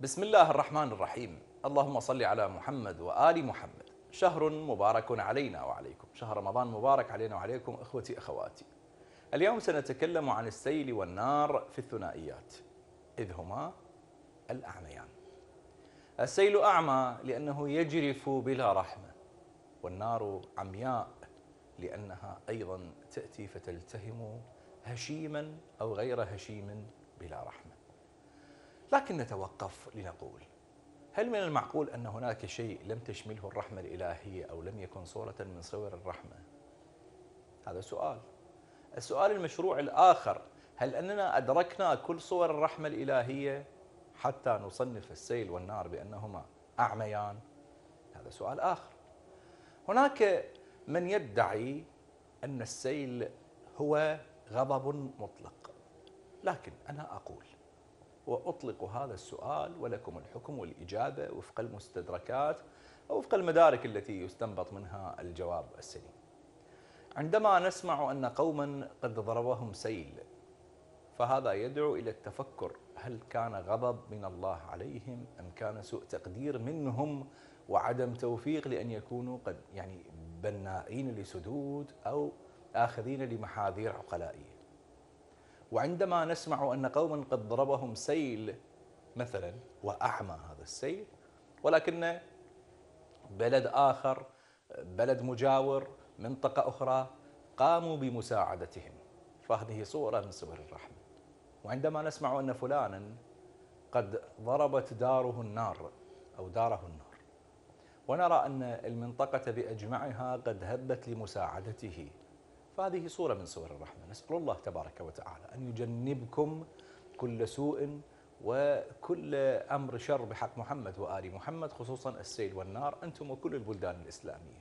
بسم الله الرحمن الرحيم اللهم صل على محمد وآل محمد شهر مبارك علينا وعليكم شهر رمضان مبارك علينا وعليكم إخوتي أخواتي اليوم سنتكلم عن السيل والنار في الثنائيات إذ هما الأعميان السيل أعمى لأنه يجرف بلا رحمة والنار عمياء لأنها أيضا تأتي فتلتهم هشيما أو غير هشيم بلا رحمة لكن نتوقف لنقول هل من المعقول أن هناك شيء لم تشمله الرحمة الإلهية أو لم يكن صورة من صور الرحمة؟ هذا سؤال السؤال المشروع الآخر هل أننا أدركنا كل صور الرحمة الإلهية حتى نصنف السيل والنار بأنهما أعميان؟ هذا سؤال آخر هناك من يدعي أن السيل هو غضب مطلق لكن أنا أقول وأطلق هذا السؤال ولكم الحكم والإجابة وفق المستدركات أو وفق المدارك التي يستنبط منها الجواب السليم عندما نسمع أن قوما قد ضربهم سيل فهذا يدعو إلى التفكر هل كان غضب من الله عليهم أم كان سوء تقدير منهم وعدم توفيق لأن يكونوا قد يعني بنائين لسدود أو آخذين لمحاذير عقلائية وعندما نسمع أن قوما قد ضربهم سيل مثلا وأعمى هذا السيل ولكن بلد آخر بلد مجاور منطقة أخرى قاموا بمساعدتهم فهذه صورة من صور الرحمة وعندما نسمع أن فلانا قد ضربت داره النار أو داره النار ونرى أن المنطقة بأجمعها قد هبت لمساعدته فهذه صورة من صور الرحمة نسأل الله تبارك وتعالى أن يجنبكم كل سوء وكل أمر شر بحق محمد وآل محمد خصوصا السيل والنار أنتم وكل البلدان الإسلامية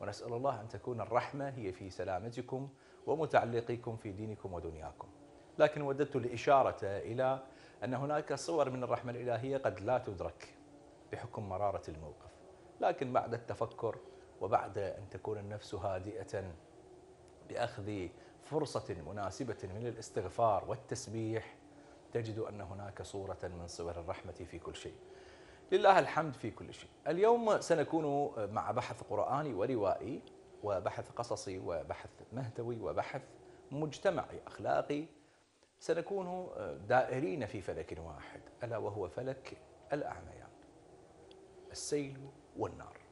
ونسأل الله أن تكون الرحمة هي في سلامتكم ومتعلقكم في دينكم ودنياكم لكن وددت الإشارة إلى أن هناك صور من الرحمة الإلهية قد لا تدرك بحكم مرارة الموقف لكن بعد التفكر وبعد أن تكون النفس هادئة بأخذ فرصة مناسبة من الاستغفار والتسبيح تجد أن هناك صورة من صور الرحمة في كل شيء لله الحمد في كل شيء اليوم سنكون مع بحث قرآني وروائي وبحث قصصي وبحث مهتوي وبحث مجتمعي أخلاقي سنكون دائرين في فلك واحد ألا وهو فلك الأعميان السيل والنار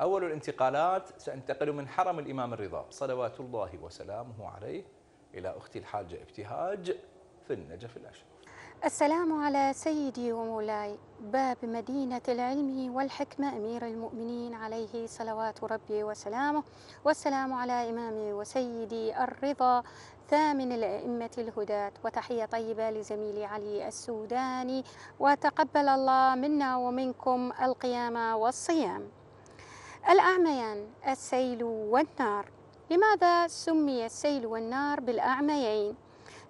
أول الانتقالات سأنتقل من حرم الإمام الرضا صلوات الله وسلامه عليه إلى أختي الحاجة ابتهاج في النجف الأشرف السلام على سيدي ومولاي باب مدينة العلم والحكمة أمير المؤمنين عليه صلوات ربي وسلامه والسلام على إمامي وسيدي الرضا ثامن الأئمة الهداة وتحية طيبة لزميلي علي السوداني وتقبل الله منا ومنكم القيامة والصيام الأعميان السيل والنار لماذا سمي السيل والنار بالأعميين؟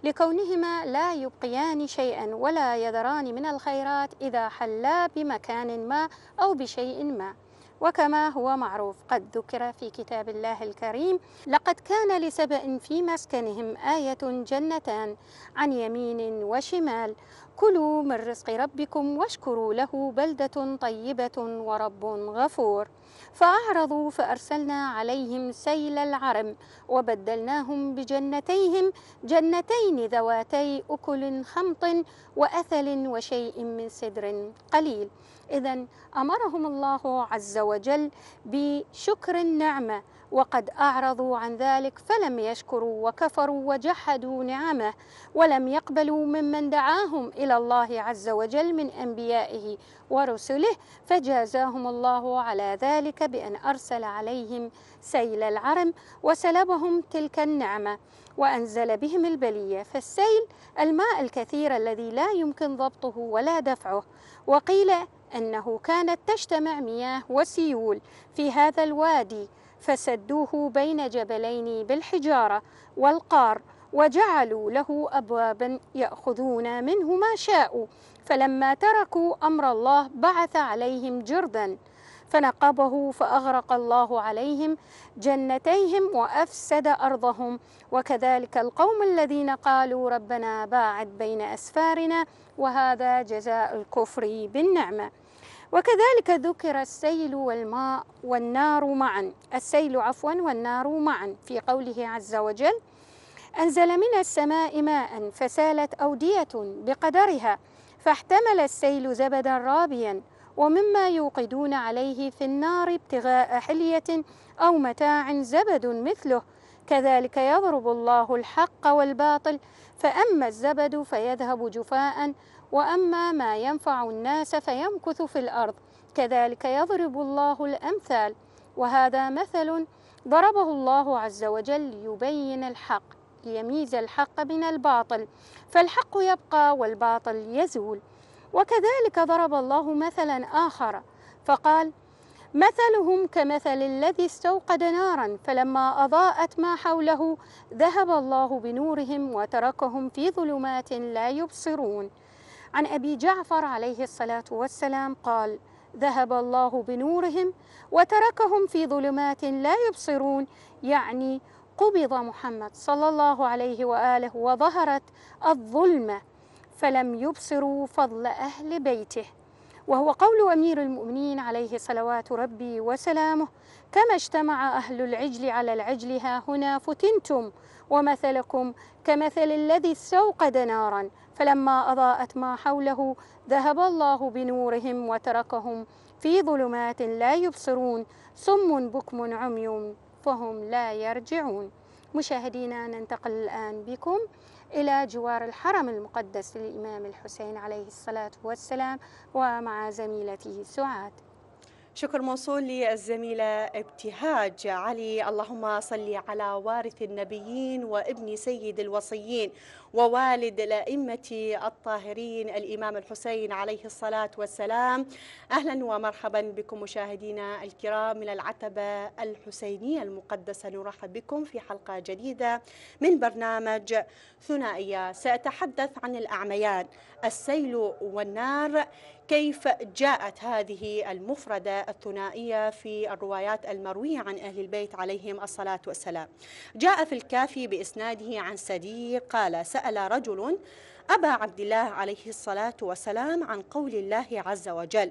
لكونهما لا يبقيان شيئا ولا يذران من الخيرات إذا حلا بمكان ما أو بشيء ما وكما هو معروف قد ذكر في كتاب الله الكريم لقد كان لسبأ في مسكنهم آية جنتان عن يمين وشمال كلوا من رزق ربكم واشكروا له بلدة طيبة ورب غفور فأعرضوا فأرسلنا عليهم سيل العرم وبدلناهم بجنتيهم جنتين ذواتي أكل خمط وأثل وشيء من سدر قليل إذا أمرهم الله عز وجل بشكر النعمة وقد أعرضوا عن ذلك فلم يشكروا وكفروا وجحدوا نعمه ولم يقبلوا ممن دعاهم إلى الله عز وجل من أنبيائه ورسله فجازاهم الله على ذلك بأن أرسل عليهم سيل العرم وسلبهم تلك النعمة وأنزل بهم البلية فالسيل الماء الكثير الذي لا يمكن ضبطه ولا دفعه وقيل أنه كانت تجتمع مياه وسيول في هذا الوادي فسدوه بين جبلين بالحجارة والقار وجعلوا له أبوابا يأخذون منه ما شاءوا فلما تركوا أمر الله بعث عليهم جردا فنقبه فأغرق الله عليهم جنتيهم وأفسد أرضهم وكذلك القوم الذين قالوا ربنا باعد بين أسفارنا وهذا جزاء الكفر بالنعمة وكذلك ذكر السيل والماء والنار معا السيل عفوا والنار معا في قوله عز وجل أنزل من السماء ماء فسالت أودية بقدرها فاحتمل السيل زبدا رابيا ومما يوقدون عليه في النار ابتغاء حلية أو متاع زبد مثله كذلك يضرب الله الحق والباطل فأما الزبد فيذهب جفاء وأما ما ينفع الناس فيمكث في الأرض كذلك يضرب الله الأمثال وهذا مثل ضربه الله عز وجل ليبين الحق ليميز الحق من الباطل فالحق يبقى والباطل يزول وكذلك ضرب الله مثلا آخر فقال مثلهم كمثل الذي استوقد نارا فلما أضاءت ما حوله ذهب الله بنورهم وتركهم في ظلمات لا يبصرون عن أبي جعفر عليه الصلاة والسلام قال ذهب الله بنورهم وتركهم في ظلمات لا يبصرون يعني قبض محمد صلى الله عليه وآله وظهرت الظلمة فلم يبصروا فضل أهل بيته وهو قول أمير المؤمنين عليه صلوات ربي وسلامه كما اجتمع أهل العجل على العجل ها هنا فتنتم ومثلكم كمثل الذي استوقد نارا فلما أضاءت ما حوله ذهب الله بنورهم وتركهم في ظلمات لا يبصرون صم بكم عمي فهم لا يرجعون مشاهدينا ننتقل الآن بكم إلى جوار الحرم المقدس للإمام الحسين عليه الصلاة والسلام ومع زميلته سعاد شكر موصول للزميلة ابتهاج علي اللهم صل على وارث النبيين وابن سيد الوصيين ووالد الأئمة الطاهرين الإمام الحسين عليه الصلاة والسلام أهلا ومرحبا بكم مشاهدينا الكرام من العتبة الحسينية المقدسة نرحب بكم في حلقة جديدة من برنامج ثنائية سأتحدث عن الأعميان السيل والنار كيف جاءت هذه المفردة الثنائية في الروايات المروية عن أهل البيت عليهم الصلاة والسلام جاء في الكافي بإسناده عن سدي قال سأ سأل رجل أبا عبد الله عليه الصلاة والسلام عن قول الله عز وجل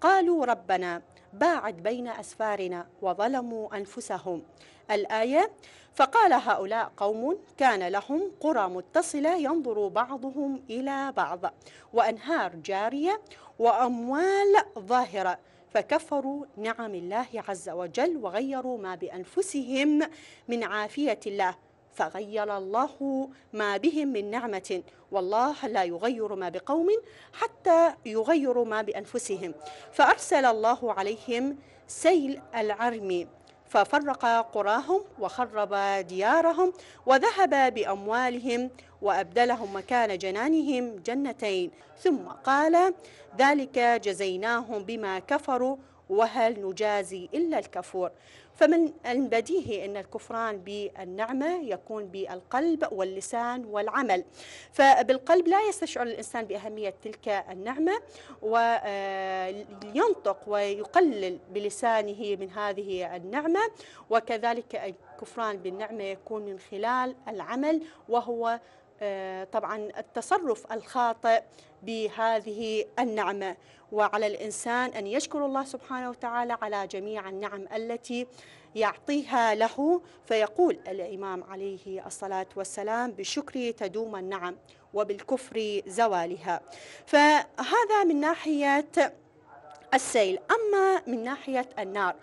قالوا ربنا باعد بين أسفارنا وظلموا أنفسهم الآية فقال هؤلاء قوم كان لهم قرى متصلة ينظر بعضهم إلى بعض وأنهار جارية وأموال ظاهرة فكفروا نعم الله عز وجل وغيروا ما بأنفسهم من عافية الله فغير الله ما بهم من نعمة والله لا يغير ما بقوم حتى يغيروا ما بأنفسهم فأرسل الله عليهم سيل العرم ففرق قراهم وخرب ديارهم وذهب بأموالهم وأبدلهم مكان جنانهم جنتين ثم قال ذلك جزيناهم بما كفروا وهل نجازي إلا الكفور فمن البديهي أن الكفران بالنعمة يكون بالقلب واللسان والعمل فبالقلب لا يستشعر الإنسان بأهمية تلك النعمة وينطق آه، ويقلل بلسانه من هذه النعمة وكذلك الكفران بالنعمة يكون من خلال العمل وهو آه، طبعا التصرف الخاطئ بهذه النعمة وعلى الإنسان أن يشكر الله سبحانه وتعالى على جميع النعم التي يعطيها له فيقول الإمام عليه الصلاة والسلام بالشكر تدوم النعم وبالكفر زوالها فهذا من ناحية السيل أما من ناحية النار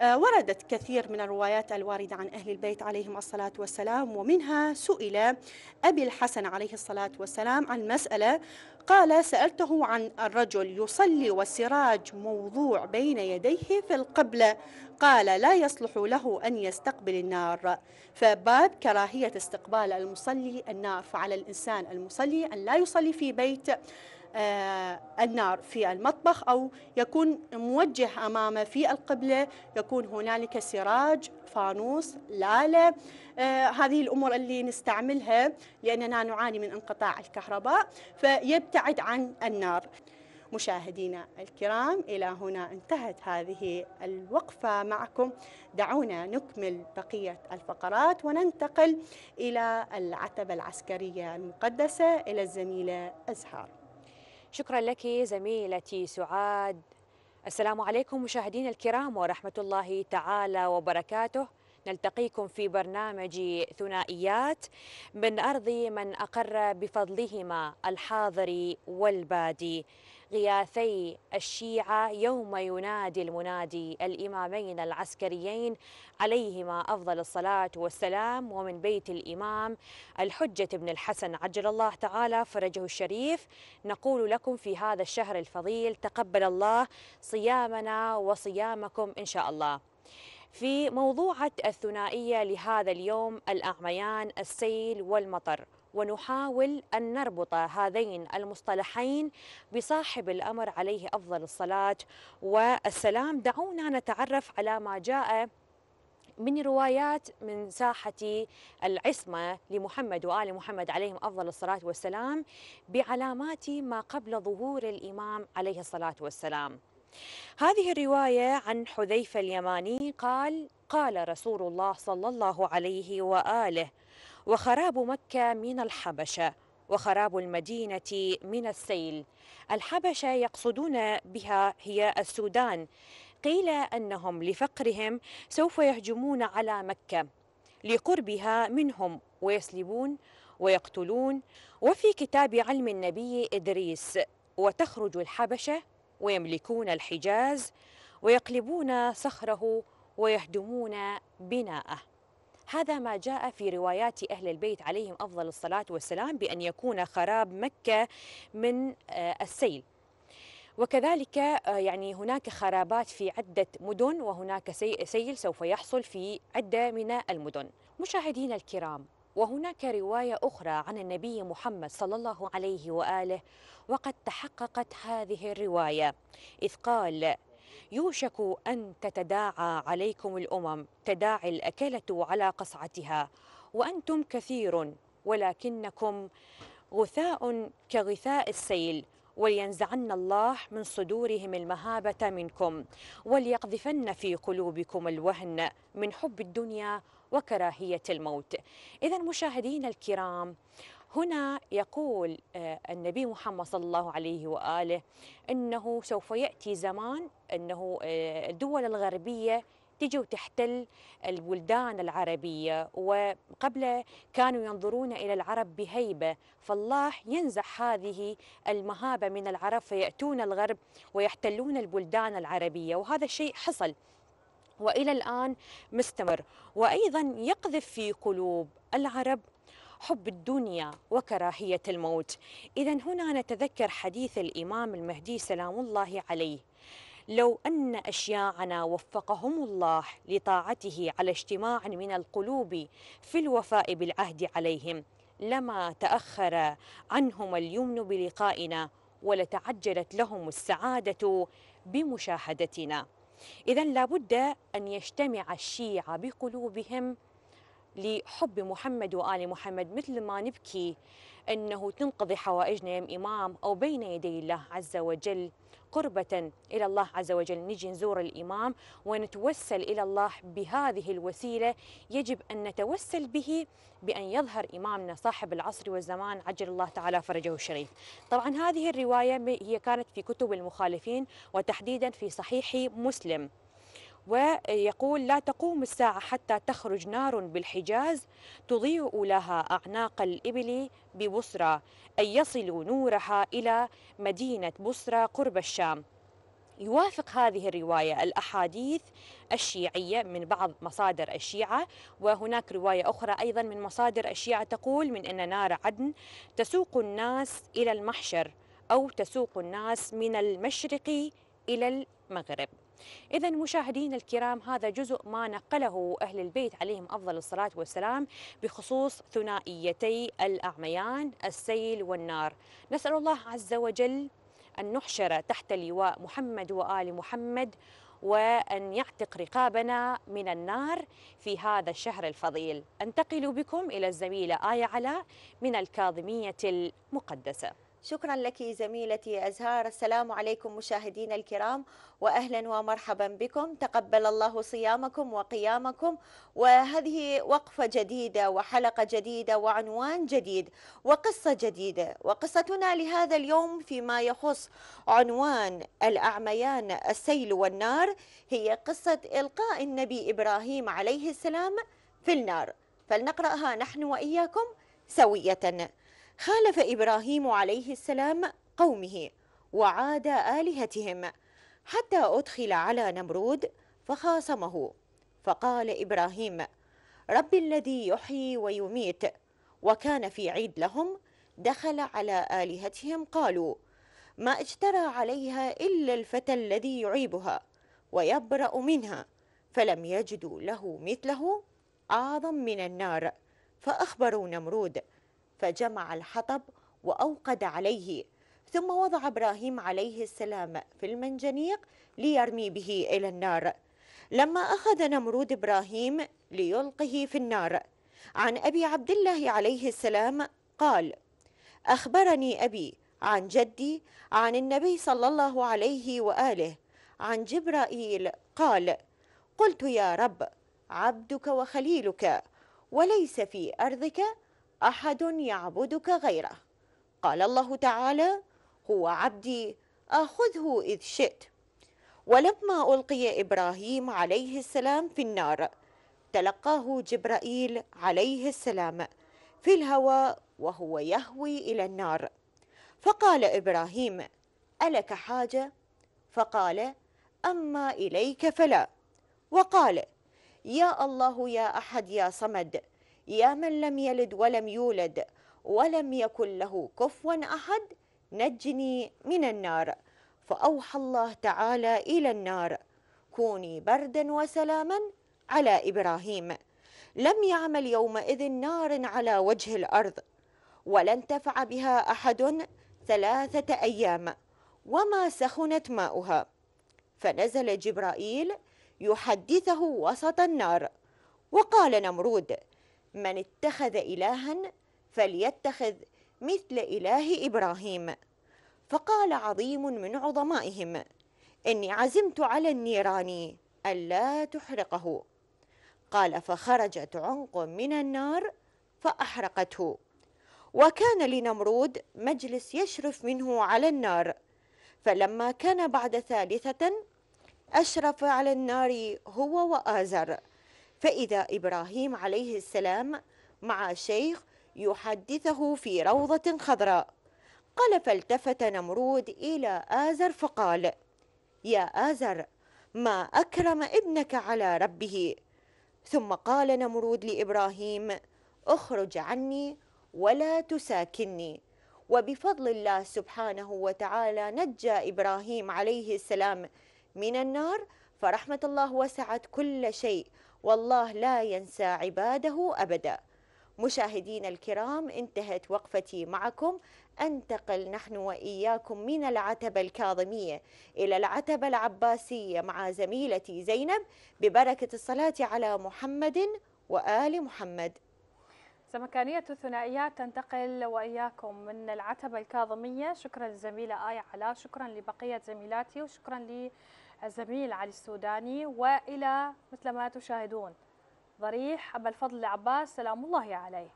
آه، وردت كثير من الروايات الواردة عن أهل البيت عليهم الصلاة والسلام ومنها سئل أبي الحسن عليه الصلاة والسلام عن مسألة قال سألته عن الرجل يصلي والسراج موضوع بين يديه في القبلة قال لا يصلح له أن يستقبل النار فباب كراهية استقبال المصلي النار فعلى الإنسان المصلي أن لا يصلي في بيت آه، النار في المطبخ أو يكون موجه أمامه في القبلة يكون هنالك سراج فانوس لالة آه، هذه الأمور اللي نستعملها لأننا نعاني من انقطاع الكهرباء فيبتعد عن النار مشاهدينا الكرام إلى هنا انتهت هذه الوقفة معكم دعونا نكمل بقية الفقرات وننتقل إلى العتبة العسكرية المقدسة إلى الزميلة أزهار شكرا لك زميلتي سعاد السلام عليكم مشاهدينا الكرام ورحمة الله تعالى وبركاته نلتقيكم في برنامج ثنائيات من أرض من أقر بفضلهما الحاضر والبادي غياثي الشيعة يوم ينادي المنادي الإمامين العسكريين عليهما أفضل الصلاة والسلام ومن بيت الإمام الحجة بن الحسن عجل الله تعالى فرجه الشريف نقول لكم في هذا الشهر الفضيل تقبل الله صيامنا وصيامكم إن شاء الله في موضوعة الثنائية لهذا اليوم الأعميان السيل والمطر ونحاول أن نربط هذين المصطلحين بصاحب الأمر عليه أفضل الصلاة والسلام دعونا نتعرف على ما جاء من روايات من ساحة العصمة لمحمد وآل محمد عليهم أفضل الصلاة والسلام بعلامات ما قبل ظهور الإمام عليه الصلاة والسلام هذه الرواية عن حذيفة اليماني قال قال رسول الله صلى الله عليه وآله وخراب مكة من الحبشة وخراب المدينة من السيل الحبشة يقصدون بها هي السودان قيل أنهم لفقرهم سوف يهجمون على مكة لقربها منهم ويسلبون ويقتلون وفي كتاب علم النبي إدريس وتخرج الحبشة ويملكون الحجاز ويقلبون صخره ويهدمون بناءه هذا ما جاء في روايات أهل البيت عليهم أفضل الصلاة والسلام بأن يكون خراب مكة من آه، السيل وكذلك آه، يعني هناك خرابات في عدة مدن وهناك سيل سوف يحصل في عدة من المدن مشاهدينا الكرام وهناك رواية أخرى عن النبي محمد صلى الله عليه وآله وقد تحققت هذه الرواية إذ قال يوشك أن تتداعى عليكم الأمم تداعي الأكلة على قصعتها وأنتم كثير ولكنكم غثاء كغثاء السيل ولينزعن الله من صدورهم المهابة منكم وليقذفن في قلوبكم الوهن من حب الدنيا وكراهية الموت إذا مشاهدينا الكرام هنا يقول آه، النبي محمد صلى الله عليه واله انه سوف ياتي زمان انه آه، الدول الغربيه تجي وتحتل البلدان العربية وقبل كانوا ينظرون إلى العرب بهيبة فالله ينزح هذه المهابة من العرب فيأتون الغرب ويحتلون البلدان العربية وهذا الشيء حصل والى الان مستمر وايضا يقذف في قلوب العرب حب الدنيا وكراهية الموت إذا هنا نتذكر حديث الإمام المهدي سلام الله عليه لو أن أشياعنا وفقهم الله لطاعته على اجتماع من القلوب في الوفاء بالعهد عليهم لما تأخر عنهم اليمن بلقائنا ولتعجلت لهم السعادة بمشاهدتنا إذا لابد أن يجتمع الشيعة بقلوبهم لحب محمد وآل محمد مثل ما نبكي أنه تنقضي حوائجنا يم إمام أو بين يدي الله عز وجل قربة إلى الله عز وجل نجي نزور الإمام ونتوسل إلى الله بهذه الوسيلة يجب أن نتوسل به بأن يظهر إمامنا صاحب العصر والزمان عجل الله تعالى فرجه الشريف طبعا هذه الرواية هي كانت في كتب المخالفين وتحديدا في صحيح مسلم ويقول لا تقوم الساعة حتى تخرج نار بالحجاز تضيء لها أعناق الإبل ببصرى أي يصل نورها إلى مدينة بصرى قرب الشام يوافق هذه الرواية الأحاديث الشيعية من بعض مصادر الشيعة وهناك رواية أخرى أيضا من مصادر الشيعة تقول من أن نار عدن تسوق الناس إلى المحشر أو تسوق الناس من المشرق إلى المغرب إذا مشاهدينا الكرام هذا جزء ما نقله أهل البيت عليهم أفضل الصلاة والسلام بخصوص ثنائيتي الأعميان السيل والنار نسأل الله عز وجل أن نحشر تحت لواء محمد وآل محمد وأن يعتق رقابنا من النار في هذا الشهر الفضيل أنتقل بكم إلى الزميلة آية علاء من الكاظمية المقدسة شكرا لك زميلتي أزهار السلام عليكم مشاهدينا الكرام وأهلا ومرحبا بكم تقبل الله صيامكم وقيامكم وهذه وقفة جديدة وحلقة جديدة وعنوان جديد وقصة جديدة وقصتنا لهذا اليوم فيما يخص عنوان الأعميان السيل والنار هي قصة إلقاء النبي إبراهيم عليه السلام في النار فلنقرأها نحن وإياكم سوية خالف إبراهيم عليه السلام قومه وعاد آلهتهم حتى أدخل على نمرود فخاصمه فقال إبراهيم رب الذي يحيي ويميت وكان في عيد لهم دخل على آلهتهم قالوا ما اجترى عليها إلا الفتى الذي يعيبها ويبرأ منها فلم يجدوا له مثله أعظم من النار فأخبروا نمرود فجمع الحطب وأوقد عليه ثم وضع إبراهيم عليه السلام في المنجنيق ليرمي به إلى النار لما أخذ نمرود إبراهيم ليلقه في النار عن أبي عبد الله عليه السلام قال أخبرني أبي عن جدي عن النبي صلى الله عليه وآله عن جبرائيل قال قلت يا رب عبدك وخليلك وليس في أرضك أحد يعبدك غيره قال الله تعالى هو عبدي آخذه إذ شئت ولما ألقي إبراهيم عليه السلام في النار تلقاه جبرائيل عليه السلام في الهواء وهو يهوي إلى النار فقال إبراهيم ألك حاجة؟ فقال أما إليك فلا وقال يا الله يا أحد يا صمد يا من لم يلد ولم يولد ولم يكن له كفوا احد نجني من النار فاوحى الله تعالى الى النار كوني بردا وسلاما على ابراهيم لم يعمل يومئذ نار على وجه الارض ولا انتفع بها احد ثلاثه ايام وما سخنت ماؤها فنزل جبرائيل يحدثه وسط النار وقال نمرود من اتخذ إلها فليتخذ مثل إله إبراهيم فقال عظيم من عظمائهم إني عزمت على النيران ألا تحرقه قال فخرجت عنق من النار فأحرقته وكان لنمرود مجلس يشرف منه على النار فلما كان بعد ثالثة أشرف على النار هو وآزر فإذا إبراهيم عليه السلام مع شيخ يحدثه في روضة خضراء قال فالتفت نمرود إلى آزر فقال يا آزر ما أكرم ابنك على ربه ثم قال نمرود لإبراهيم اخرج عني ولا تساكني وبفضل الله سبحانه وتعالى نجى إبراهيم عليه السلام من النار فرحمة الله وسعت كل شيء والله لا ينسى عباده أبدا مشاهدين الكرام انتهت وقفتي معكم أنتقل نحن وإياكم من العتبة الكاظمية إلى العتبة العباسية مع زميلتي زينب ببركة الصلاة على محمد وآل محمد سمكانية الثنائيات تنتقل وإياكم من العتبة الكاظمية شكرا للزميلة آية علاء شكرا لبقية زميلاتي وشكرا لي الزميل علي السوداني وإلى مثل ما تشاهدون ضريح أبا الفضل العباس سلام الله عليه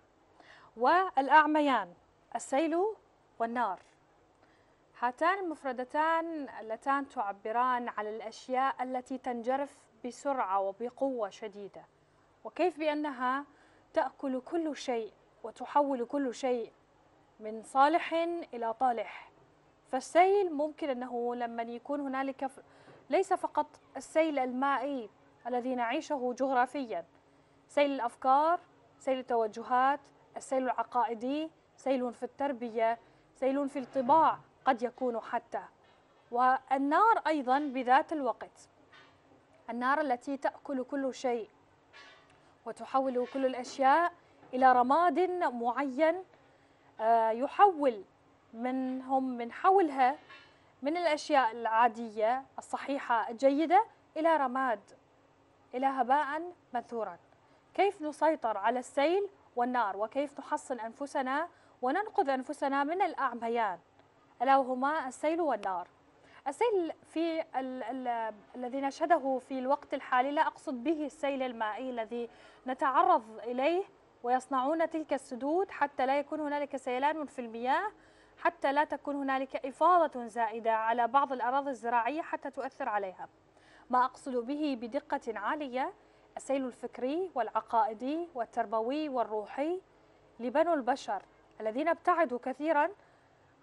والأعميان السيل والنار هاتان المفردتان اللتان تعبران على الأشياء التي تنجرف بسرعة وبقوة شديدة وكيف بأنها تأكل كل شيء وتحول كل شيء من صالح إلى طالح فالسيل ممكن أنه لما يكون هنالك ليس فقط السيل المائي الذي نعيشه جغرافيا سيل الأفكار سيل التوجهات السيل العقائدي سيل في التربية سيل في الطباع قد يكون حتى والنار أيضا بذات الوقت النار التي تأكل كل شيء وتحول كل الأشياء إلى رماد معين آه، يحول منهم من حولها من الأشياء العادية الصحيحة الجيدة إلى رماد إلى هباء منثورا كيف نسيطر على السيل والنار وكيف نحصن أنفسنا وننقذ أنفسنا من الأعميان ألا وهما السيل والنار السيل في ال ال الذي نشهده في الوقت الحالي لا أقصد به السيل المائي الذي نتعرض إليه ويصنعون تلك السدود حتى لا يكون هنالك سيلان في المياه حتى لا تكون هنالك إفاضة زائدة على بعض الأراضي الزراعية حتى تؤثر عليها ما أقصد به بدقة عالية السيل الفكري والعقائدي والتربوي والروحي لبنو البشر الذين ابتعدوا كثيرا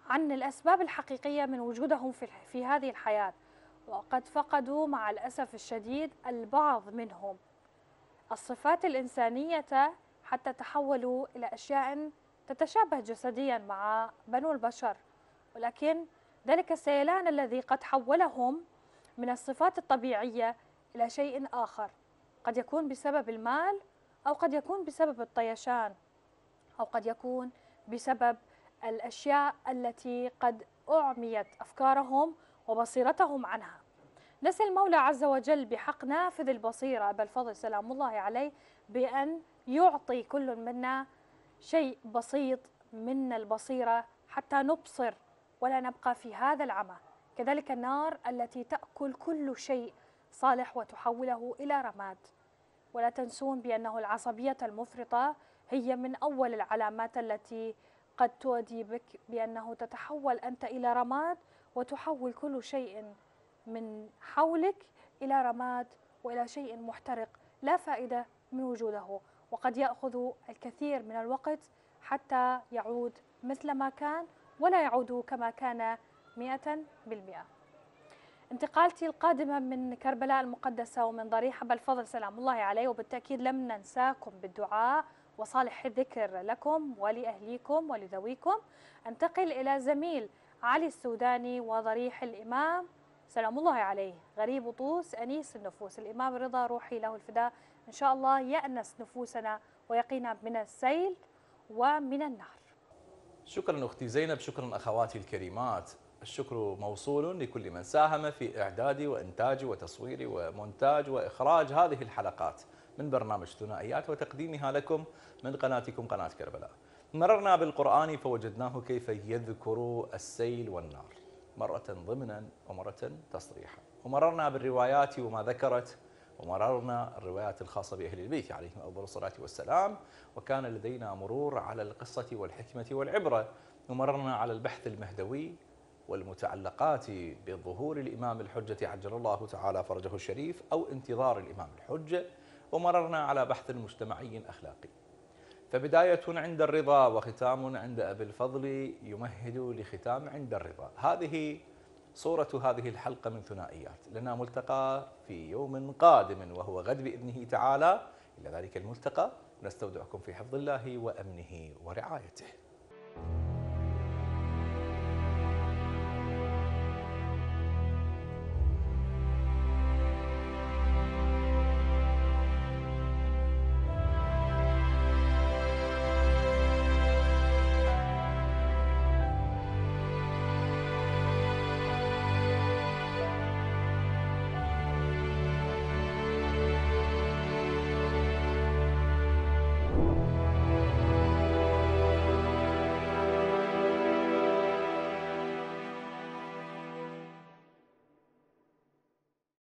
عن الأسباب الحقيقية من وجودهم في, هذه الحياة وقد فقدوا مع الأسف الشديد البعض منهم الصفات الإنسانية حتى تحولوا إلى أشياء تتشابه جسديا مع بنو البشر ولكن ذلك السيلان الذي قد حولهم من الصفات الطبيعية إلى شيء آخر قد يكون بسبب المال أو قد يكون بسبب الطيشان أو قد يكون بسبب الأشياء التي قد أعميت أفكارهم وبصيرتهم عنها نسأل المولى عز وجل بحق نافذ البصيرة أبا الفضل سلام الله عليه بأن يعطي كل منا شيء بسيط من البصيرة حتى نبصر ولا نبقى في هذا العمى كذلك النار التي تأكل كل شيء صالح وتحوله إلى رماد ولا تنسون بأنه العصبية المفرطة هي من أول العلامات التي قد تودي بك بأنه تتحول أنت إلى رماد وتحول كل شيء من حولك إلى رماد وإلى شيء محترق لا فائدة من وجوده وقد يأخذ الكثير من الوقت حتى يعود مثل ما كان ولا يعود كما كان مئة بالمئة انتقالتي القادمة من كربلاء المقدسة ومن ضريح بالفضل الفضل سلام الله عليه وبالتأكيد لم ننساكم بالدعاء وصالح الذكر لكم ولأهليكم ولذويكم انتقل إلى زميل علي السوداني وضريح الإمام سلام الله عليه غريب طوس أنيس النفوس الإمام رضا روحي له الفداء إن شاء الله يأنس نفوسنا ويقينا من السيل ومن النار شكرا أختي زينب شكرا أخواتي الكريمات الشكر موصول لكل من ساهم في إعداد وإنتاج وتصوير ومونتاج وإخراج هذه الحلقات من برنامج ثنائيات وتقديمها لكم من قناتكم قناة كربلاء مررنا بالقرآن فوجدناه كيف يذكر السيل والنار مرة ضمنا ومرة تصريحا ومررنا بالروايات وما ذكرت ومررنا الروايات الخاصة بأهل البيت عليهم أفضل الصلاة والسلام وكان لدينا مرور على القصة والحكمة والعبرة ومررنا على البحث المهدوي والمتعلقات بظهور الإمام الحجة عجل الله تعالى فرجه الشريف أو انتظار الإمام الحجة ومررنا على بحث مجتمعي أخلاقي فبداية عند الرضا وختام عند أبي الفضل يمهد لختام عند الرضا هذه صورة هذه الحلقة من ثنائيات لنا ملتقى في يوم قادم وهو غد بإذنه تعالى إلى ذلك الملتقى نستودعكم في حفظ الله وأمنه ورعايته